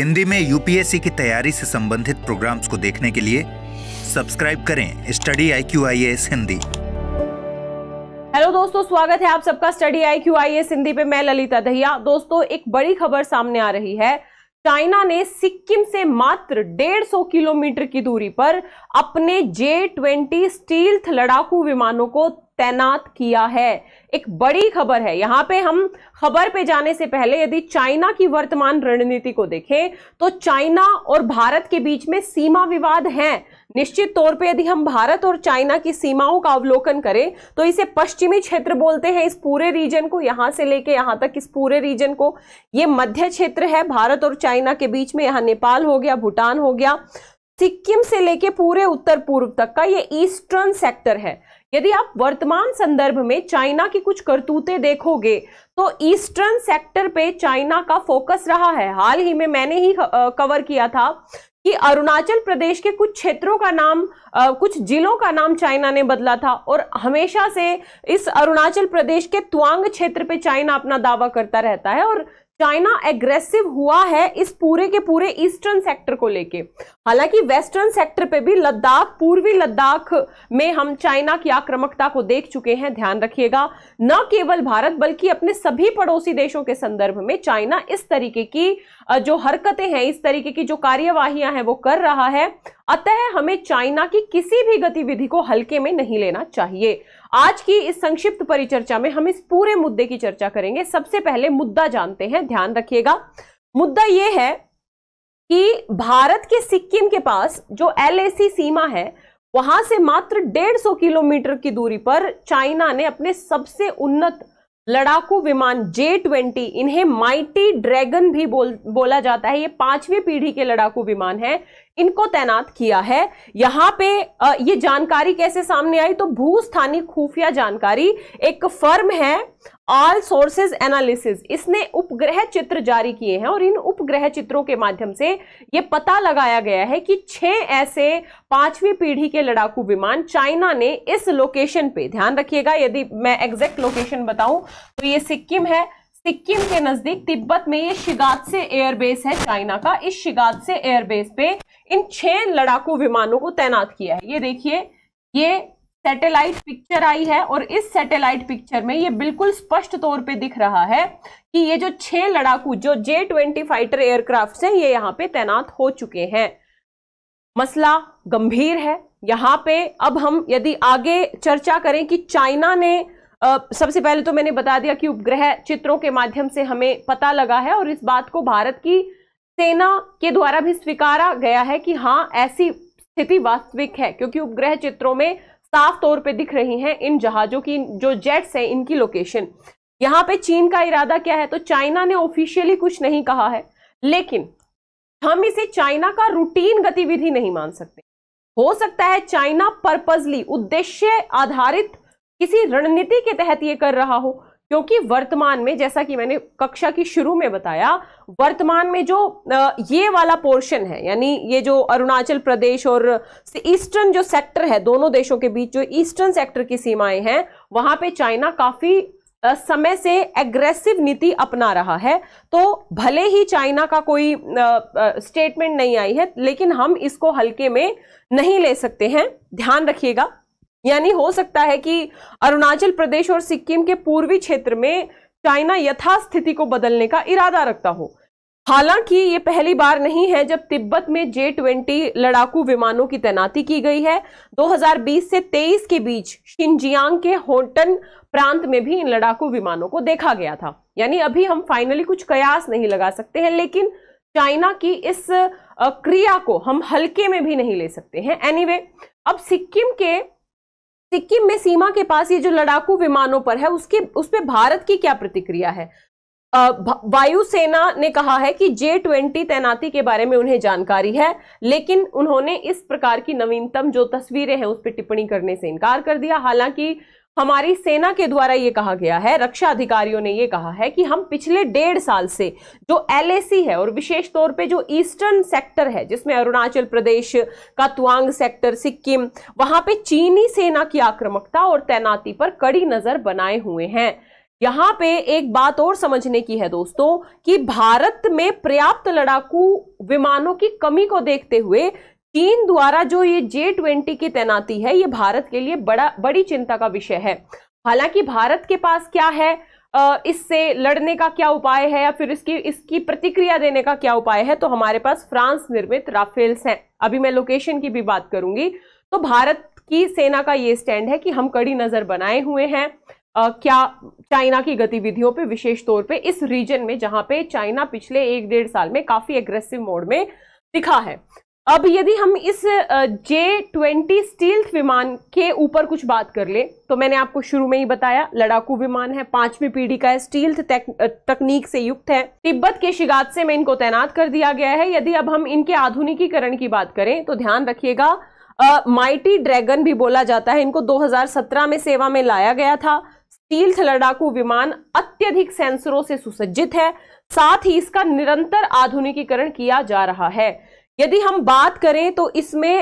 हिंदी में यूपीएससी की तैयारी से संबंधित प्रोग्राम्स को देखने के लिए सब्सक्राइब करें study I Q I S Hindi hello दोस्तों स्वागत है आप सबका study I Q I S Hindi पे मैं ललिता दहिया दोस्तों एक बड़ी खबर सामने आ रही है चाइना ने सिक्किम से मात्र 150 किलोमीटर की दूरी पर अपने जे ट्वेंटी स्टील्थ लड़ाकू विमानों को तैनात किया है एक बड़ी खबर है यहां पे हम खबर पे जाने से पहले यदि चाइना की वर्तमान रणनीति को देखें तो चाइना और भारत के बीच में सीमा विवाद है निश्चित तौर पे यदि हम भारत और चाइना की सीमाओं का अवलोकन करें तो इसे पश्चिमी क्षेत्र बोलते हैं इस पूरे रीजन को यहां से लेके यहां तक इस पूरे रीजन को ये मध्य क्षेत्र है भारत और चाइना के बीच में यहां नेपाल हो गया भूटान हो गया सिक्किम से लेके पूरे उत्तर पूर्व तक का ये ईस्टर्न सेक्टर है यदि आप वर्तमान संदर्भ में चाइना की कुछ करतूतें देखोगे तो ईस्टर्न सेक्टर पे चाइना का फोकस रहा है हाल ही में मैंने ही कवर किया था कि अरुणाचल प्रदेश के कुछ क्षेत्रों का नाम आ, कुछ जिलों का नाम चाइना ने बदला था और हमेशा से इस अरुणाचल प्रदेश के त्वांग क्षेत्र पे चाइना अपना दावा करता रहता है और चाइना एग्रेसिव हुआ है इस पूरे के पूरे ईस्टर्न सेक्टर को लेके हालांकि वेस्टर्न सेक्टर पे भी लद्दाख पूर्वी लद्दाख में हम चाइना की आक्रामकता को देख चुके हैं ध्यान रखिएगा न केवल भारत बल्कि अपने सभी पड़ोसी देशों के संदर्भ में चाइना इस तरीके की जो हरकतें हैं इस तरीके की जो कार्यवाहियां हैं वो कर रहा है अतः हमें चाइना की किसी भी गतिविधि को हल्के में नहीं लेना चाहिए आज की इस संक्षिप्त परिचर्चा में हम इस पूरे मुद्दे की चर्चा करेंगे सबसे पहले मुद्दा जानते हैं ध्यान रखिएगा मुद्दा यह है कि भारत के सिक्किम के पास जो एल सीमा है वहां से मात्र 150 किलोमीटर की दूरी पर चाइना ने अपने सबसे उन्नत लड़ाकू विमान जे ट्वेंटी इन्हें माइटी ड्रैगन भी बोल बोला जाता है ये पांचवी पीढ़ी के लड़ाकू विमान है इनको तैनात किया है यहां पे ये जानकारी कैसे सामने आई तो भूस्थानीय खुफिया जानकारी एक फर्म है ऑल सोर्सेज एनालिसिस इसने उपग्रह चित्र जारी किए हैं और इन उपग्रह चित्रों के माध्यम से यह पता लगाया गया है कि छह ऐसे पांचवी पीढ़ी के लड़ाकू विमान चाइना ने इस लोकेशन पे ध्यान रखिएगा यदि मैं एग्जैक्ट लोकेशन बताऊं तो ये सिक्किम है सिक्किम के नजदीक तिब्बत में ये शिगात से एयरबेस है चाइना का इस शिगात से एयरबेस पे इन छह लड़ाकू विमानों को तैनात किया है ये देखिए ये सैटेलाइट पिक्चर आई है और इस सैटेलाइट पिक्चर में ये बिल्कुल स्पष्ट तौर पे दिख रहा है कि ये जो छह लड़ाकू जो जे ट्वेंटी फाइटर एयरक्राफ्ट है ये यहाँ पे तैनात हो चुके हैं मसला गंभीर है यहाँ पे अब हम यदि आगे चर्चा करें कि चाइना ने Uh, सबसे पहले तो मैंने बता दिया कि उपग्रह चित्रों के माध्यम से हमें पता लगा है और इस बात को भारत की सेना के द्वारा भी स्वीकारा गया है कि हाँ ऐसी स्थिति वास्तविक है क्योंकि उपग्रह चित्रों में साफ तौर पे दिख रही हैं इन जहाज़ों की जो जेट्स हैं इनकी लोकेशन यहाँ पे चीन का इरादा क्या है तो चाइना ने ऑफिशियली कुछ नहीं कहा है लेकिन हम इसे चाइना का रूटीन गतिविधि नहीं मान सकते हो सकता है चाइना पर्पजली उद्देश्य आधारित किसी रणनीति के तहत ये कर रहा हो क्योंकि वर्तमान में जैसा कि मैंने कक्षा की शुरू में बताया वर्तमान में जो ये वाला पोर्शन है यानी ये जो अरुणाचल प्रदेश और ईस्टर्न जो सेक्टर है दोनों देशों के बीच जो ईस्टर्न सेक्टर की सीमाएं हैं वहां पे चाइना काफी समय से एग्रेसिव नीति अपना रहा है तो भले ही चाइना का कोई स्टेटमेंट नहीं आई है लेकिन हम इसको हल्के में नहीं ले सकते हैं ध्यान रखिएगा यानी हो सकता है कि अरुणाचल प्रदेश और सिक्किम के पूर्वी क्षेत्र में चाइना यथास्थिति को बदलने का इरादा रखता हो हालांकि ये पहली बार नहीं है जब तिब्बत में जे ट्वेंटी लड़ाकू विमानों की तैनाती की गई है 2020 से 23 के बीच शिनजियांग के होटन प्रांत में भी इन लड़ाकू विमानों को देखा गया था यानी अभी हम फाइनली कुछ कयास नहीं लगा सकते हैं लेकिन चाइना की इस क्रिया को हम हल्के में भी नहीं ले सकते हैं एनीवे anyway, अब सिक्किम के सिक्किम में सीमा के पास ये जो लड़ाकू विमानों पर है उसके उस पर भारत की क्या प्रतिक्रिया है वायुसेना ने कहा है कि जे ट्वेंटी तैनाती के बारे में उन्हें जानकारी है लेकिन उन्होंने इस प्रकार की नवीनतम जो तस्वीरें हैं उस पर टिप्पणी करने से इनकार कर दिया हालांकि हमारी सेना के द्वारा ये कहा गया है रक्षा अधिकारियों ने ये कहा है कि हम पिछले डेढ़ साल से जो एल है और विशेष तौर पे जो ईस्टर्न सेक्टर है जिसमें अरुणाचल प्रदेश का तुआंग सेक्टर सिक्किम वहां पे चीनी सेना की आक्रमकता और तैनाती पर कड़ी नजर बनाए हुए हैं यहां पे एक बात और समझने की है दोस्तों कि भारत में पर्याप्त लड़ाकू विमानों की कमी को देखते हुए चीन द्वारा जो ये जे ट्वेंटी की तैनाती है ये भारत के लिए बड़ा बड़ी चिंता का विषय है हालांकि भारत के पास क्या है इससे लड़ने का क्या उपाय है या फिर इसकी इसकी प्रतिक्रिया देने का क्या उपाय है तो हमारे पास फ्रांस निर्मित राफेल्स हैं अभी मैं लोकेशन की भी बात करूंगी तो भारत की सेना का ये स्टैंड है कि हम कड़ी नजर बनाए हुए हैं आ, क्या चाइना की गतिविधियों पे विशेष तौर पे इस रीजन में जहां पे चाइना पिछले एक डेढ़ साल में काफी एग्रेसिव मोड में दिखा है अब यदि हम इस जे ट्वेंटी स्टील्थ विमान के ऊपर कुछ बात कर ले तो मैंने आपको शुरू में ही बताया लड़ाकू विमान है पांचवी पीढ़ी का है स्टील्थ तकनीक से युक्त है तिब्बत के शिगात से में इनको तैनात कर दिया गया है यदि अब हम इनके आधुनिकीकरण की बात करें तो ध्यान रखिएगा माइटी ड्रैगन भी बोला जाता है इनको 2017 में सेवा में लाया गया था स्टील्थ लड़ाकू विमान अत्यधिक सेंसरों से सुसज्जित है साथ ही इसका निरंतर आधुनिकीकरण किया जा रहा है यदि हम बात करें तो इसमें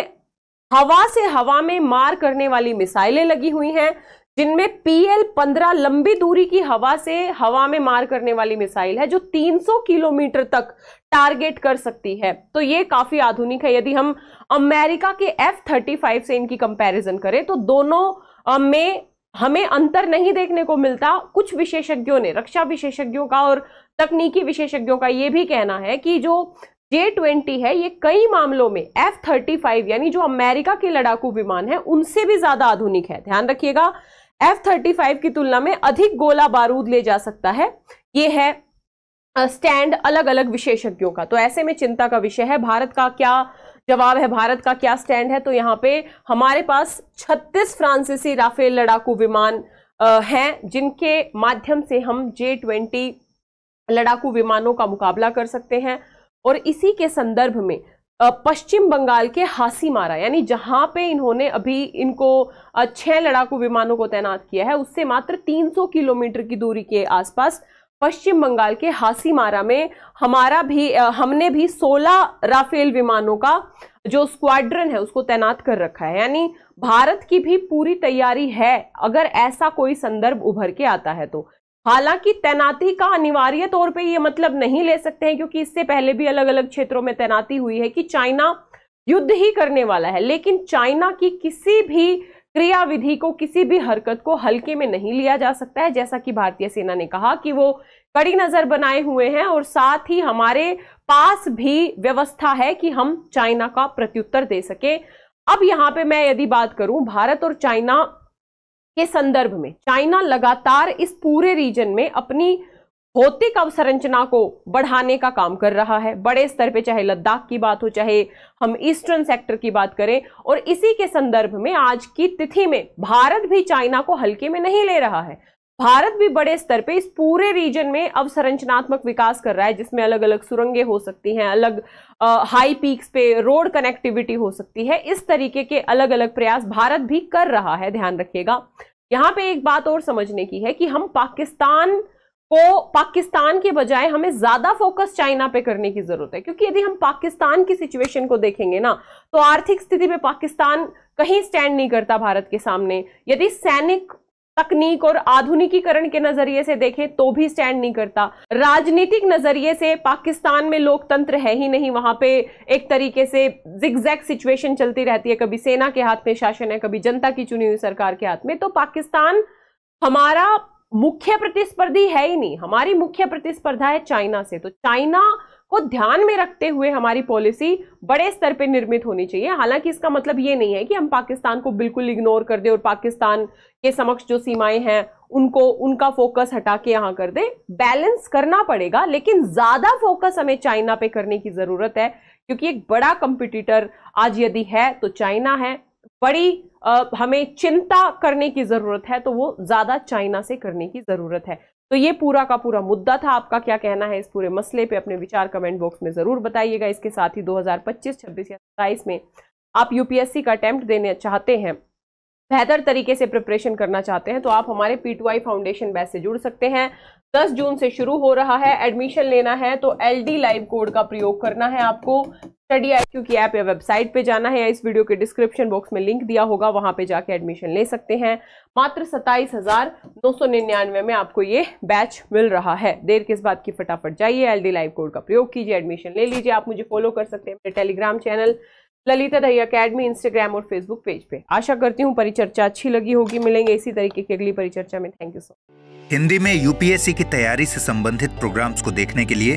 हवा से हवा में मार करने वाली मिसाइलें लगी हुई हैं जिनमें पीएल 15 लंबी दूरी की हवा से हवा में मार करने वाली मिसाइल है जो 300 किलोमीटर तक टारगेट कर सकती है तो ये काफी आधुनिक है यदि हम अमेरिका के एफ थर्टी फाइव से इनकी कंपैरिजन करें तो दोनों में हमें अंतर नहीं देखने को मिलता कुछ विशेषज्ञों ने रक्षा विशेषज्ञों का और तकनीकी विशेषज्ञों का ये भी कहना है कि जो जे ट्वेंटी है ये कई मामलों में एफ थर्टी फाइव यानी जो अमेरिका के लड़ाकू विमान है उनसे भी ज्यादा आधुनिक है ध्यान रखिएगा एफ थर्टी फाइव की तुलना में अधिक गोला बारूद ले जा सकता है ये है स्टैंड अलग अलग विशेषज्ञों का तो ऐसे में चिंता का विषय है भारत का क्या जवाब है भारत का क्या स्टैंड है तो यहाँ पे हमारे पास 36 फ्रांसीसी राफेल लड़ाकू विमान हैं जिनके माध्यम से हम जे ट्वेंटी लड़ाकू विमानों का मुकाबला कर सकते हैं और इसी के संदर्भ में पश्चिम बंगाल के हासीमारा यानी जहां पे इन्होंने अभी इनको छह लड़ाकू विमानों को तैनात किया है उससे मात्र 300 किलोमीटर की दूरी के आसपास पश्चिम बंगाल के हासीमारा में हमारा भी हमने भी 16 राफेल विमानों का जो स्क्वाड्रन है उसको तैनात कर रखा है यानी भारत की भी पूरी तैयारी है अगर ऐसा कोई संदर्भ उभर के आता है तो हालांकि तैनाती का अनिवार्य तौर पे ये मतलब नहीं ले सकते हैं क्योंकि इससे पहले भी अलग अलग क्षेत्रों में तैनाती हुई है कि चाइना युद्ध ही करने वाला है लेकिन चाइना की किसी भी क्रियाविधि को किसी भी हरकत को हल्के में नहीं लिया जा सकता है जैसा कि भारतीय सेना ने कहा कि वो कड़ी नजर बनाए हुए हैं और साथ ही हमारे पास भी व्यवस्था है कि हम चाइना का प्रत्युत्तर दे सके अब यहां पे मैं यदि बात करूं भारत और चाइना के संदर्भ में चाइना लगातार इस पूरे रीजन में अपनी भौतिक अवसंरचना को बढ़ाने का काम कर रहा है बड़े स्तर पे चाहे लद्दाख की बात हो चाहे हम ईस्टर्न सेक्टर की बात करें और इसी के संदर्भ में आज की तिथि में भारत भी चाइना को हल्के में नहीं ले रहा है भारत भी बड़े स्तर पे इस पूरे रीजन में अवसंरचनात्मक विकास कर रहा है जिसमें अलग अलग सुरंगें हो सकती हैं अलग आ, हाई पीक्स पे रोड कनेक्टिविटी हो सकती है इस तरीके के अलग अलग प्रयास भारत भी कर रहा है ध्यान रखिएगा यहाँ पे एक बात और समझने की है कि हम पाकिस्तान को पाकिस्तान के बजाय हमें ज्यादा फोकस चाइना पे करने की जरूरत है क्योंकि यदि हम पाकिस्तान की सिचुएशन को देखेंगे ना तो आर्थिक स्थिति में पाकिस्तान कहीं स्टैंड नहीं करता भारत के सामने यदि सैनिक तकनीक और आधुनिकीकरण के नजरिए से देखें तो भी स्टैंड नहीं करता राजनीतिक नजरिए से पाकिस्तान में लोकतंत्र है ही नहीं वहां पे एक तरीके से जिगजैक सिचुएशन चलती रहती है कभी सेना के हाथ में शासन है कभी जनता की चुनी हुई सरकार के हाथ में तो पाकिस्तान हमारा मुख्य प्रतिस्पर्धी है ही नहीं हमारी मुख्य प्रतिस्पर्धा है चाइना से तो चाइना को ध्यान में रखते हुए हमारी पॉलिसी बड़े स्तर पर निर्मित होनी चाहिए हालांकि इसका मतलब ये नहीं है कि हम पाकिस्तान को बिल्कुल इग्नोर कर दें और पाकिस्तान के समक्ष जो सीमाएं हैं उनको उनका फोकस हटा के यहाँ कर दे बैलेंस करना पड़ेगा लेकिन ज़्यादा फोकस हमें चाइना पे करने की ज़रूरत है क्योंकि एक बड़ा कंपिटिटर आज यदि है तो चाइना है बड़ी आ, हमें चिंता करने की ज़रूरत है तो वो ज़्यादा चाइना से करने की ज़रूरत है तो ये पूरा का पूरा मुद्दा था आपका क्या कहना है इस पूरे मसले पे अपने विचार कमेंट बॉक्स में ज़रूर बताइएगा इसके साथ ही 2025, 26 या 27 में आप यूपीएससी का अटैम्प्ट देने चाहते हैं बेहतर तरीके से प्रिपरेशन करना चाहते हैं तो आप हमारे पीटीआई फाउंडेशन बैच से जुड़ सकते हैं 10 जून से शुरू हो रहा है एडमिशन लेना है तो एल डी लाइव कोड का प्रयोग करना है आपको स्टडी आई क्यू की ऐप या वेबसाइट पे जाना है या इस वीडियो के डिस्क्रिप्शन बॉक्स में लिंक दिया होगा वहां पे जाके एडमिशन ले सकते हैं मात्र सत्ताईस हजार दो सौ निन्यानवे में आपको ये बैच मिल रहा है देर किस बात की फटाफट जाइए एल डी लाइव कोड का प्रयोग कीजिए एडमिशन ले लीजिए आप मुझे फॉलो कर सकते हैं मेरे टेलीग्राम चैनल ललिता दही अकेडमी इंस्टाग्राम और फेसबुक पेज पे आशा करती हूँ परिचर्चा अच्छी लगी होगी मिलेंगे इसी तरीके की अगली परिचर्चा में थैंक यू सो हिंदी में यूपीएससी की तैयारी से संबंधित प्रोग्राम्स को देखने के लिए